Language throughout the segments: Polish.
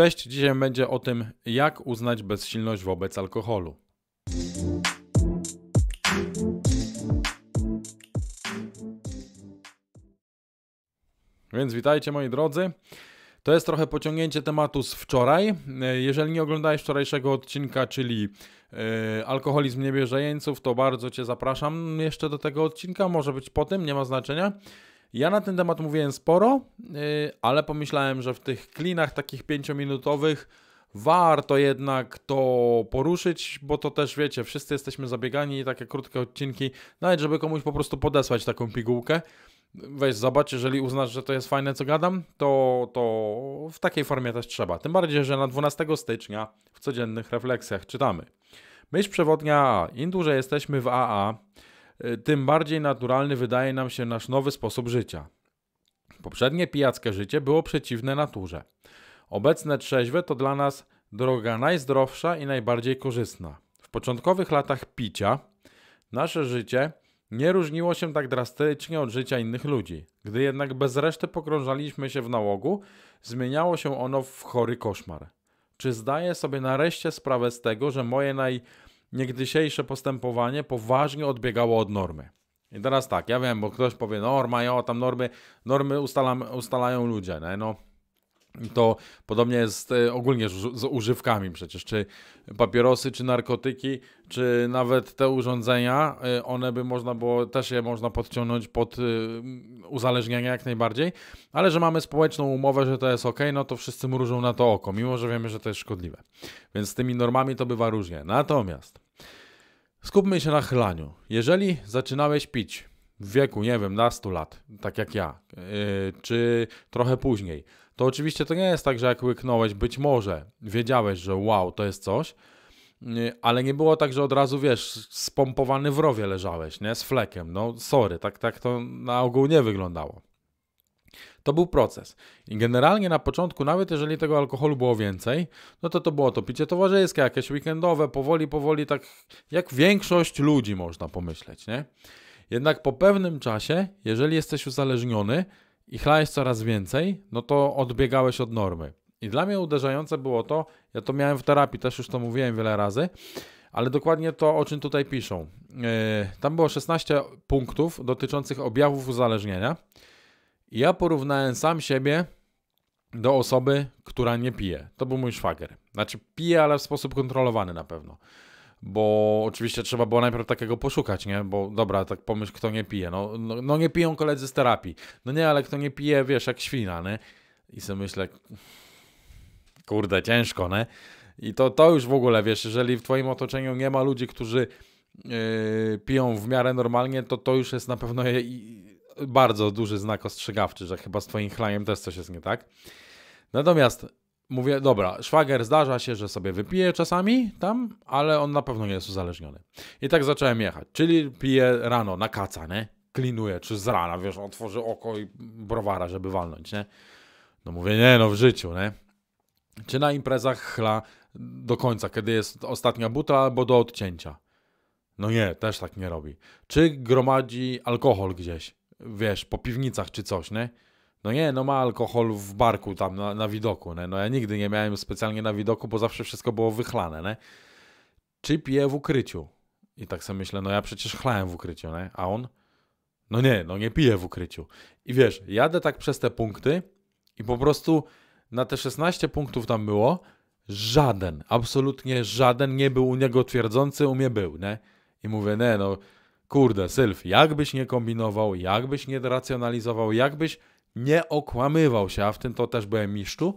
Cześć, dzisiaj będzie o tym, jak uznać bezsilność wobec alkoholu. Więc witajcie moi drodzy. To jest trochę pociągnięcie tematu z wczoraj. Jeżeli nie oglądałeś wczorajszego odcinka, czyli yy, alkoholizm jeńców, to bardzo Cię zapraszam jeszcze do tego odcinka. Może być po tym, nie ma znaczenia. Ja na ten temat mówiłem sporo, y, ale pomyślałem, że w tych klinach takich pięciominutowych warto jednak to poruszyć, bo to też wiecie, wszyscy jesteśmy zabiegani i takie krótkie odcinki, nawet żeby komuś po prostu podesłać taką pigułkę. Weź, zobacz, jeżeli uznasz, że to jest fajne, co gadam, to, to w takiej formie też trzeba. Tym bardziej, że na 12 stycznia w codziennych refleksjach czytamy. Myśl przewodnia AA. Im dłużej jesteśmy w AA, E, tym bardziej naturalny wydaje nam się nasz nowy sposób życia. Poprzednie pijackie życie było przeciwne naturze. Obecne trzeźwe to dla nas droga najzdrowsza i najbardziej korzystna. W początkowych latach picia nasze życie nie różniło się tak drastycznie od życia innych ludzi. Gdy jednak bez reszty pogrążaliśmy się w nałogu, zmieniało się ono w chory koszmar. Czy zdaję sobie nareszcie sprawę z tego, że moje naj niegdysiejsze postępowanie poważnie odbiegało od normy. I teraz tak, ja wiem, bo ktoś powie, norma, no, o, tam normy, normy ustalam, ustalają ludzie, ne? no to podobnie jest e, ogólnie z używkami przecież, czy papierosy, czy narkotyki, czy nawet te urządzenia, e, one by można było, też je można podciągnąć pod e, uzależnienie jak najbardziej, ale że mamy społeczną umowę, że to jest ok, no to wszyscy mrużą na to oko, mimo że wiemy, że to jest szkodliwe. Więc z tymi normami to bywa różnie. Natomiast skupmy się na chlaniu. Jeżeli zaczynałeś pić w wieku, nie wiem, nastu lat, tak jak ja, y, czy trochę później, to oczywiście to nie jest tak, że jak łyknąłeś, być może wiedziałeś, że wow, to jest coś, y, ale nie było tak, że od razu, wiesz, spompowany w rowie leżałeś, nie? Z flekiem, no sorry, tak, tak to na ogół nie wyglądało. To był proces. I generalnie na początku, nawet jeżeli tego alkoholu było więcej, no to to było to picie towarzyskie, jakieś weekendowe, powoli, powoli, tak jak większość ludzi można pomyśleć, nie? Jednak po pewnym czasie, jeżeli jesteś uzależniony i chlałeś coraz więcej, no to odbiegałeś od normy. I dla mnie uderzające było to, ja to miałem w terapii, też już to mówiłem wiele razy, ale dokładnie to, o czym tutaj piszą. Yy, tam było 16 punktów dotyczących objawów uzależnienia. I ja porównałem sam siebie do osoby, która nie pije. To był mój szwagier. Znaczy, pije, ale w sposób kontrolowany na pewno bo oczywiście trzeba było najpierw takiego poszukać, nie? Bo dobra, tak pomyśl, kto nie pije. No, no, no, nie piją koledzy z terapii. No nie, ale kto nie pije, wiesz, jak świna, nie? I sobie myślę, kurde, ciężko, nie? I to, to już w ogóle, wiesz, jeżeli w twoim otoczeniu nie ma ludzi, którzy yy, piją w miarę normalnie, to to już jest na pewno bardzo duży znak ostrzegawczy, że chyba z twoim też coś jest nie tak. Natomiast mówię, dobra, szwagier zdarza się, że sobie wypije czasami tam, ale on na pewno nie jest uzależniony. I tak zacząłem jechać, czyli pije rano na kaca, nie? Klinuje, czy z rana, wiesz, otworzy oko i browara, żeby walnąć, nie? No mówię, nie, no w życiu, nie? Czy na imprezach chla do końca, kiedy jest ostatnia buta albo do odcięcia? No nie, też tak nie robi. Czy gromadzi alkohol gdzieś, wiesz, po piwnicach czy coś, nie? No nie, no ma alkohol w barku tam na, na widoku, nie? no ja nigdy nie miałem specjalnie na widoku, bo zawsze wszystko było wychlane, nie? Czy pije w ukryciu? I tak sobie myślę, no ja przecież chlałem w ukryciu, nie? A on? No nie, no nie pije w ukryciu. I wiesz, jadę tak przez te punkty i po prostu na te 16 punktów tam było, żaden, absolutnie żaden nie był u niego twierdzący, u mnie był, nie? I mówię, nie no, kurde, Sylw, jakbyś nie kombinował, jakbyś nie racjonalizował, jakbyś nie okłamywał się, a w tym to też byłem mistrzu,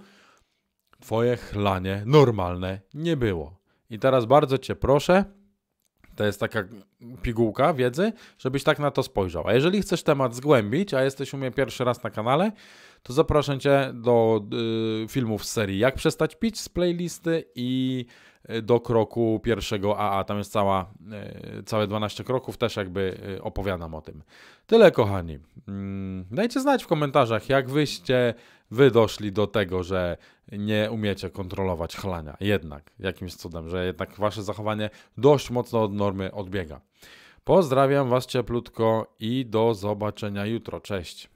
twoje chlanie normalne nie było. I teraz bardzo cię proszę, to jest taka pigułka wiedzy, żebyś tak na to spojrzał. A jeżeli chcesz temat zgłębić, a jesteś u mnie pierwszy raz na kanale, to zapraszam Cię do y, filmów z serii Jak przestać pić z playlisty i y, do kroku pierwszego AA. Tam jest cała, y, całe 12 kroków, też jakby y, opowiadam o tym. Tyle kochani. Mm, dajcie znać w komentarzach, jak wyście wy doszli do tego, że nie umiecie kontrolować chlania. Jednak, jakimś cudem, że jednak wasze zachowanie dość mocno od normy odbiega. Pozdrawiam was cieplutko i do zobaczenia jutro. Cześć.